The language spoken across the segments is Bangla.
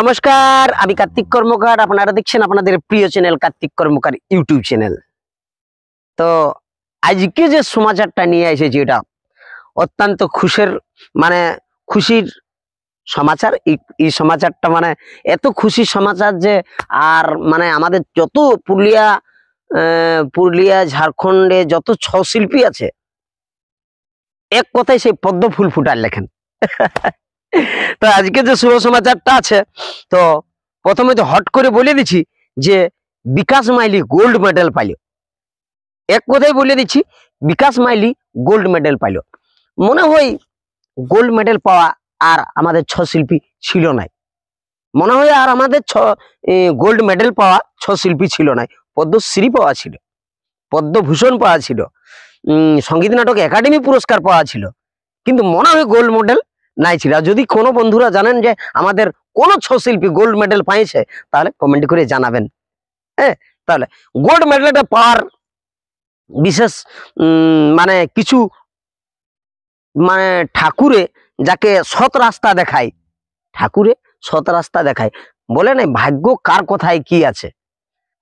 নমস্কার আমি কার্তিক কর্মকার আপনারা দেখছেন আপনাদের প্রিয় channel Kartik Karmakar YouTube channel তো আজকে যে সমাচারটা নিয়ে এসেছি এটা অত্যন্ত খুশের মানে খুশির সমাচার এই সমাচারটা মানে এত খুশি সমাচার যে আর মানে আমাদের যত পুরুলিয়া পুরুলিয়া ঝাড়খণ্ডে যত ছ শিল্পী আছে এক কথায় সেই পদ্ম ফুল ফুটার লেখেন তো আজকে যে শুভ সমাচারটা আছে তো প্রথমে তো হট করে বলে দিচ্ছি যে বিকাশ মাইলি গোল্ড মেডেল পাইল এক কথাই বলে দিচ্ছি বিকাশ মাইলি গোল্ড মেডেল পাইল মনে হয় গোল্ড মেডেল পাওয়া আর আমাদের ছ শিল্পী ছিল নাই মনে হয় আর আমাদের ছ গোল্ড মেডেল পাওয়া ছ শিল্পী ছিল নাই পদ্মশ্রী পাওয়া ছিল পদ্মভূষণ পাওয়া ছিল সঙ্গীত নাটক একাডেমি পুরস্কার পাওয়া ছিল কিন্তু মনে হয় গোল্ড মেডেল নাই ছিল যদি কোনো বন্ধুরা জানেন যে আমাদের কোনো ছ শিল্পী গোল্ড মেডেল পাইছে তাহলে কমেন্ট করে জানাবেন হ্যাঁ তাহলে গোল্ড মেডেলটা পাওয়ার বিশেষ মানে কিছু মানে ঠাকুরে যাকে সৎ রাস্তা দেখায় ঠাকুরে সৎ রাস্তা দেখায় বলে না ভাগ্য কার কোথায় কি আছে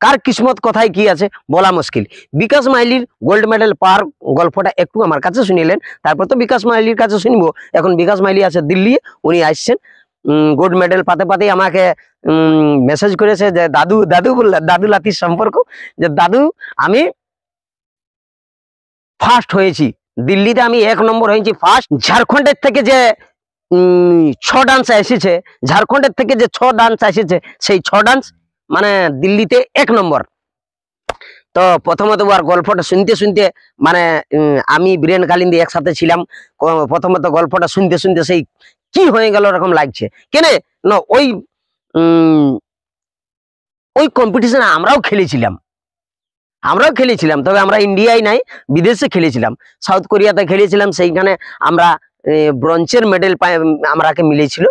কার কিসমত কথায় কি আছে বলা মুশকিল বিকাশ মাইলির গোল্ড মেডেল পার গল্পটা একটু আমার কাছে শুনিলেন তারপর তো বিকাশ মাইলির কাছে শুনবো এখন বিকাশ মাইলি আছে দিল্লি উনি আসছেন গোল্ড মেডেল পাতে পাতেই আমাকে মেসেজ করেছে যে দাদু দাদু দাদু লাতির সম্পর্ক যে দাদু আমি ফার্স্ট হয়েছি দিল্লিতে আমি এক নম্বর হয়েছি ফার্স্ট ঝাড়খণ্ডের থেকে যে ছ ডান্স এসেছে ঝাড়খণ্ডের থেকে যে ছ ডান্স এসেছে সেই ছ ডান্স মানে দিল্লিতে এক নম্বর তো প্রথমত ওর গল্পটা শুনতে শুনতে মানে আমি বীরেন কালিন্দি একসাথে ছিলাম প্রথমত গল্পটা শুনতে শুনতে সেই কি হয়ে গেল এরকম লাগছে কেনে না ওই ওই কম্পিটিশনে আমরাও খেলেছিলাম আমরাও খেলেছিলাম তবে আমরা ইন্ডিয়ায় নাই বিদেশে খেলেছিলাম সাউথ কোরিয়াতে খেলেছিলাম সেইখানে আমরা ব্রঞ্চের মেডেল আমরাকে মিলেছিল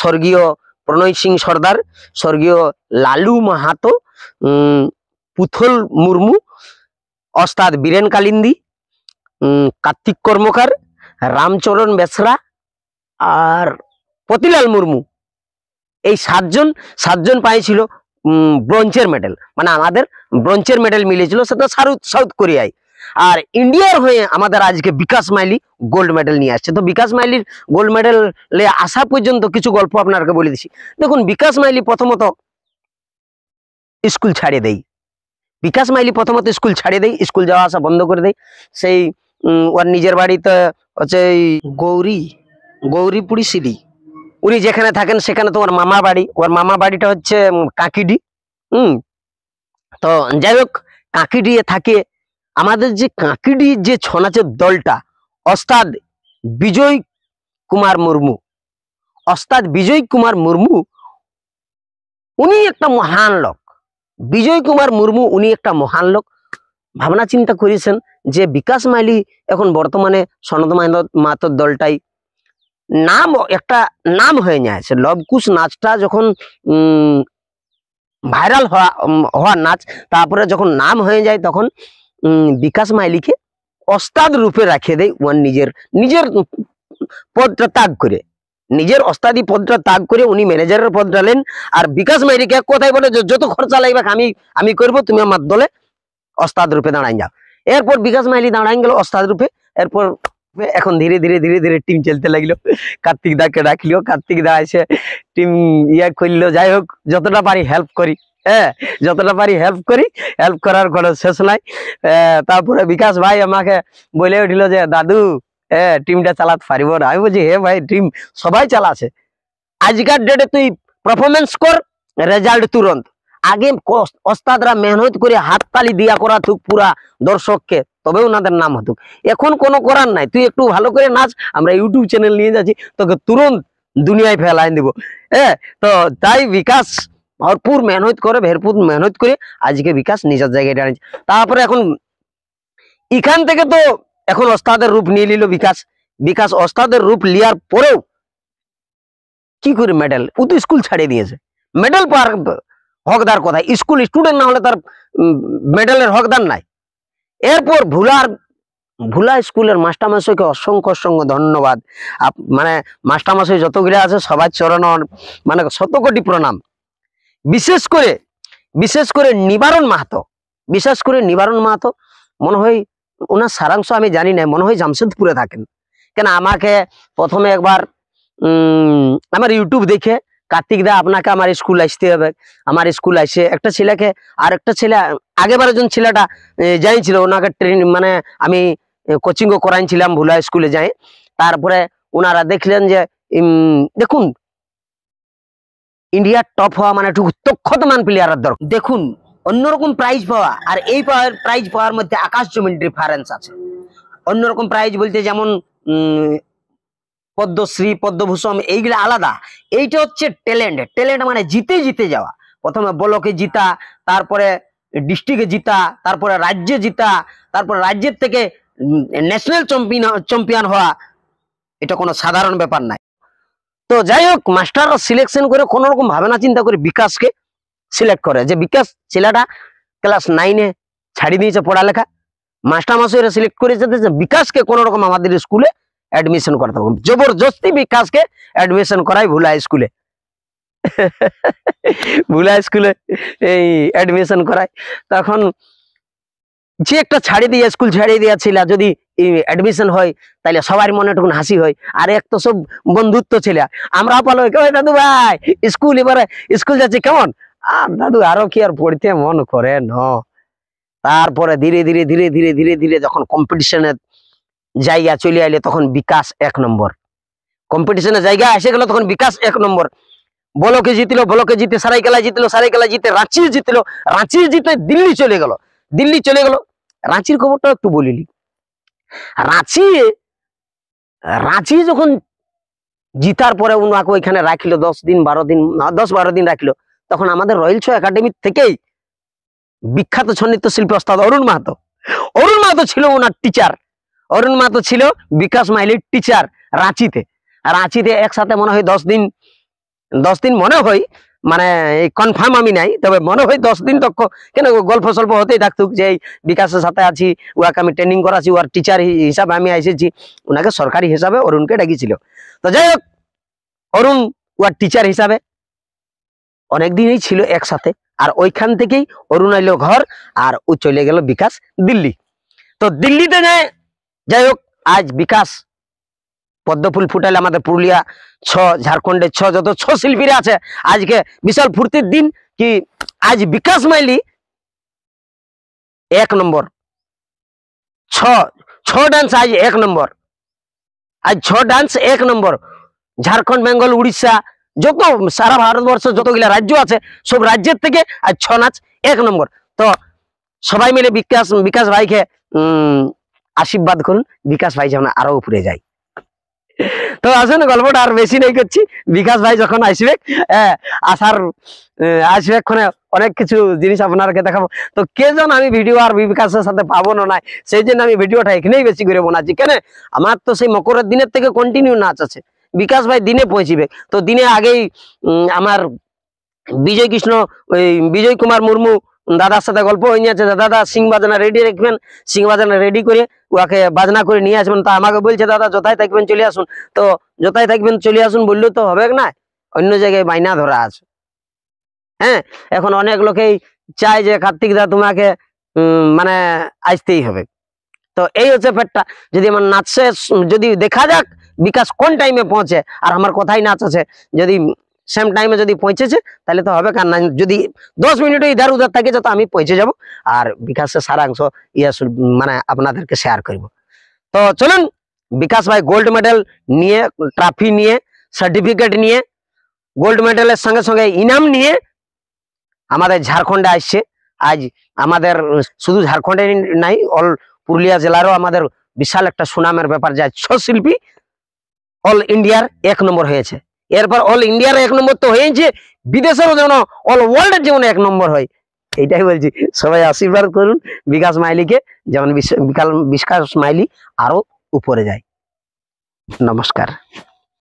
স্বর্গীয় প্রণয় সিং সর্দার স্বর্গীয় লালু মাহাতো পুথল মুর্মু অস্তাদ বীরেন কালিন্দি কার্তিক কর্মকার রামচরণ বেসরা আর পতিলাল মুর্মু এই সাতজন সাতজন পাইছিল ব্রঞ্চের মেডেল মানে আমাদের ব্রঞ্চের মেডেল মিলেছিল সেটা সাউথ সাউথ কোরিয়ায় আর ইন্ডিয়ার হয়ে আমাদের আজকে বিকাশ মাইলি গোল্ড মেডেল নিয়ে আসছে তো বিকাশ মাইলির গোল্ড মেডেলে আসা পর্যন্ত কিছু গল্প আপনাকে বলে দিছি দেখুন বিকাশ মাইলি প্রথমত স্কুল ছাড়িয়ে দেয় বিকাশ মাইলি প্রথমত স্কুল ছাড়িয়ে দেয় স্কুল যাওয়া আসা বন্ধ করে দেয় সেই ওর নিজের বাড়িতে হচ্ছে গৌরী গৌরীপুরি সিডি উনি যেখানে থাকেন সেখানে তো ওর মামা বাড়ি ওর মামা বাড়িটা হচ্ছে কাকিডি হুম তো যাই হোক কাকিডিয়ে থাকে আমাদের যে কাঁকিডি যে ছনাচের দলটা অস্তাদ বিজয় কুমার মুর্মু অস্তাদ বিজয় কুমার মুর্মু উনি একটা মহান লোক বিজয় কুমার মুর্মু উনি একটা মহান লোক ভাবনা চিন্তা করেছেন যে বিকাশ মাইলি এখন বর্তমানে সনাত মাতর দলটাই নাম একটা নাম হয়ে নিয়েছে লবকুশ নাচটা যখন ভাইরাল হওয়া হওয়া নাচ তারপরে যখন নাম হয়ে যায় তখন বিকাশ মাইলিকে অস্তাদ রূপে রাখিয়ে দেয় ওয়ান নিজের নিজের পদটা ত্যাগ করে নিজের অস্তাদি পদটা ত্যাগ করে উনি ম্যানেজারের পদ ডালেন আর বিকাশ মাইলিকে কোথায় বলে যত খরচা লাগবে আমি আমি করবো তুমি আমার দলে অস্তাদ রূপে দাঁড়াই যাও এরপর বিকাশ মাইলি দাঁড়াই গেল অস্তাদ রূপে এরপর এখন ধীরে ধীরে ধীরে ধীরে টিম চলতে লাগলো কার্তিক দাকে ডাকলো কার্তিক দা এসে টিম ইয়ে করলো যাই হোক যতটা পারি হেল্প করি হ্যাঁ যতটা পারি হেল্প করি হেল্প করার কোনো শেষ নাই তারপরে বিকাশ ভাই আমাকে বলে উঠিল যে দাদু হ্যাঁ টিমটা চালাতে পারিব না আমি বলছি হে ভাই টিম সবাই চালাছে আজকার ডেটে তুই পারফরমেন্স কর রেজাল্ট তুরন্ত আগে ওস্তাদরা মেহনত করে হাততালি দিয়া করা থুক পুরা দর্শককে তবে ওনাদের নাম হতুক এখন কোনো করার নাই তুই একটু ভালো করে নাচ আমরা ইউটিউব চ্যানেল নিয়ে যাচ্ছি তোকে তুরন্ত দুনিয়ায় ফেলায় দিব হ্যাঁ তো তাই বিকাশ ভরপুর মেহনত করে ভরপুর মেহনত করে আজকে বিকাশ নিজের জায়গায় দাঁড়িয়েছে তারপরে এখন এখান থেকে তো এখন ওস্তাদের রূপ নিয়ে নিল বিকাশ বিকাশ ওস্তাদের রূপ নেওয়ার পরেও কি করে মেডেল ও তো স্কুল ছাড়িয়ে দিয়েছে মেডেল পাওয়ার হকদার কথা স্কুল স্টুডেন্ট না হলে তার মেডেলের হকদার নাই এরপর ভুলার ভুলা স্কুলের মাস্টারমশাইকে অসংখ্য অসংখ্য ধন্যবাদ মানে মাস্টারমশাই যতগুলো আছে সবার চরণ মানে শত কোটি প্রণাম বিশেষ করে বিশেষ করে নিবারণ মাহাতো বিশেষ করে নিবারণ মাহাতো মনে হয় ওনার সারাংশ আমি জানি না মনে হয় জামশেদপুরে থাকেন কেন আমাকে প্রথমে একবার আমার ইউটিউব দেখে কার্তিক দা আপনাকে আমার স্কুল আসতে হবে আমার স্কুল আসে একটা ছেলেকে আর একটা ছেলে আগেবার একজন ছেলেটা যাইছিল ওনাকে ট্রেন মানে আমি কোচিংও করাইছিলাম ভুলা স্কুলে যাই তারপরে ওনারা দেখলেন যে দেখুন ইন্ডিয়ার টপ হওয়া মানে একটু মান প্লেয়ারের দরকার দেখুন অন্যরকম প্রাইজ পাওয়া আর এই প্রাইজ পাওয়ার মধ্যে আকাশ জমিন ডিফারেন্স আছে অন্যরকম প্রাইজ বলতে যেমন পদ্মশ্রী পদ্মভূষণ এইগুলো আলাদা এইটা হচ্ছে ট্যালেন্ট ট্যালেন্ট মানে জিতে জিতে যাওয়া প্রথমে বলকে জিতা তারপরে ডিস্ট্রিক্টে জিতা তারপরে রাজ্যে জিতা তারপরে রাজ্যের থেকে ন্যাশনাল চম্পিয়ান চম্পিয়ান হওয়া এটা কোনো সাধারণ ব্যাপার নাই তো যাই হোক মাস্টাররা সিলেকশন করে কোন রকম ভাবনা চিন্তা করে বিকাশকে সিলেক্ট করে যে বিকাশ ছেলেটা ক্লাস নাইনে ছাড়ি দিয়েছে পড়ালেখা মাস্টার মাসুরা সিলেক্ট করেছে যে বিকাশকে কোনোরকম রকম আমাদের স্কুলে অ্যাডমিশন করতে হবে জবরদস্তি বিকাশকে অ্যাডমিশন করাই ভুলা স্কুলে ভুলা স্কুলে এই অ্যাডমিশন করায় তখন যে একটা ছাড়ি দিয়ে স্কুল ছাড়িয়ে দিয়েছিল যদি অ্যাডমিশন হয় তাহলে সবার মনে টুকুন হাসি হয় আর এক তো সব বন্ধুত্ব ছেলে আমরা পালো কেউ দাদু ভাই স্কুল এবারে স্কুল যাচ্ছি কেমন আর দাদু আরো কি আর পড়তে মন করে ন তারপরে ধীরে ধীরে ধীরে ধীরে ধীরে ধীরে যখন কম্পিটিশনে জায়গা চলে আইলে তখন বিকাশ এক নম্বর কম্পিটিশনে জায়গা এসে গেল তখন বিকাশ এক নম্বর বলকে জিতিল বলকে জিতে সারাইকেলা জিতলো সারাইকেলা জিতে রাঁচি জিতলো রাঁচি জিতে দিল্লি চলে গেল দিল্লি চলে গেল রাঁচির খবরটা একটু বলিলি রাঁচি রাঁচি যখন জিতার পরে উনাকে ওইখানে রাখিল দশ দিন বারো দিন দশ বারো দিন রাখিল তখন আমাদের রয়েল শো একাডেমি থেকেই বিখ্যাত ছন্নিত্য শিল্পী অস্তাদ অরুণ মাহাতো অরুণ মাহাতো ছিল ওনার টিচার অরুণ মাহাতো ছিল বিকাশ মাইলির টিচার রাঁচিতে রাঁচিতে একসাথে মনে হয় দশ দিন দশ দিন মনে হয় মানে কনফার্ম আমি নাই তবে মনে হয় দশ দিন তক্ষ কেন গল্প স্বল্প হতেই থাকতুক যে বিকাশের সাথে আছি ওয়াকে আমি ট্রেনিং করাছি ওয়ার টিচার হিসাবে আমি এসেছি ওনাকে সরকারি হিসাবে অরুণকে ডাকিছিল তো যাই হোক অরুণ ওয়ার টিচার হিসাবে অনেকদিনই ছিল একসাথে আর ওইখান থেকেই অরুণ এলো ঘর আর ও চলে গেল বিকাশ দিল্লি তো দিল্লিতে যায় যাই হোক আজ বিকাশ পদ্মফুল ফুটাইলে আমাদের পুরুলিয়া ছ ঝাড়খন্ডের ছ যত ছ শিল্পীরা আছে আজকে বিশাল ফুর্তির দিন কি আজ বিকাশ মাইলি এক নম্বর ছ ছ ডান্স আজ এক নম্বর আজ ছ ডান্স এক নম্বর ঝাড়খণ্ড বেঙ্গল উড়িষ্যা যত সারা ভারতবর্ষ যতগুলা রাজ্য আছে সব রাজ্যের থেকে আজ ছ নাচ এক নম্বর তো সবাই মিলে বিকাশ বিকাশ ভাইকে উম আশীর্বাদ করুন বিকাশ ভাই যেন আরো উপরে যায় তো আসুন গল্পটা আর বেশি নেই করছি বিকাশ ভাই যখন আসবে আসার আসবে অনেক কিছু জিনিস আপনারকে দেখাবো তো কে যেন আমি ভিডিও আর বিকাশের সাথে পাবো না নাই সেই জন্য আমি ভিডিওটা এখানেই বেশি করে বোনাচ্ছি কেন আমার তো সেই মকরের দিনের থেকে কন্টিনিউ নাচ আছে বিকাশ ভাই দিনে পৌঁছিবে তো দিনে আগেই আমার বিজয় কৃষ্ণ ওই বিজয় কুমার মুর্মু দাদার সাথে গল্প হয়ে নিয়েছে দাদা সিং বাজনা রেডি রাখবেন সিং বাজনা রেডি করে ওকে বাজনা করে নিয়ে আসবেন তা আমাকে বলছে দাদা যথায় থাকবেন চলে আসুন তো যথায় থাকবেন চলে আসুন বললেও তো হবে না অন্য জায়গায় বাইনা ধরা আছে হ্যাঁ এখন অনেক লোকেই চায় যে কার্তিক দা তোমাকে মানে আসতেই হবে তো এই হচ্ছে ফ্যাটটা যদি আমার নাচে যদি দেখা যাক বিকাশ কোন টাইমে পৌঁছে আর আমার কথাই নাচ আছে যদি সেম টাইমে যদি পৌঁছেছে তাহলে তো হবে কারণ যদি দশ মিনিটও ইধার উধার থাকে যত আমি পৌঁছে যাব আর বিকাশের সারাংশ ইয়া মানে আপনাদেরকে শেয়ার করব তো চলুন বিকাশ ভাই গোল্ড মেডেল নিয়ে ট্রফি নিয়ে সার্টিফিকেট নিয়ে গোল্ড মেডেলের সঙ্গে সঙ্গে ইনাম নিয়ে আমাদের ঝাড়খণ্ডে আসছে আজ আমাদের শুধু ঝাড়খণ্ডে নাই অল পুরুলিয়া জেলারও আমাদের বিশাল একটা সুনামের ব্যাপার যায় ছ শিল্পী অল ইন্ডিয়ার এক নম্বর হয়েছে এরপর অল ইন্ডিয়ার এক নম্বর তো হয়েছে বিদেশেরও যেমন অল ওয়ার্ল্ডের যেমন এক নম্বর হয় এইটাই বলছি সবাই আশীর্বাদ করুন বিকাশ মাইলিকে যেমন বিকাল বিকাশ মাইলি আরও উপরে যায় নমস্কার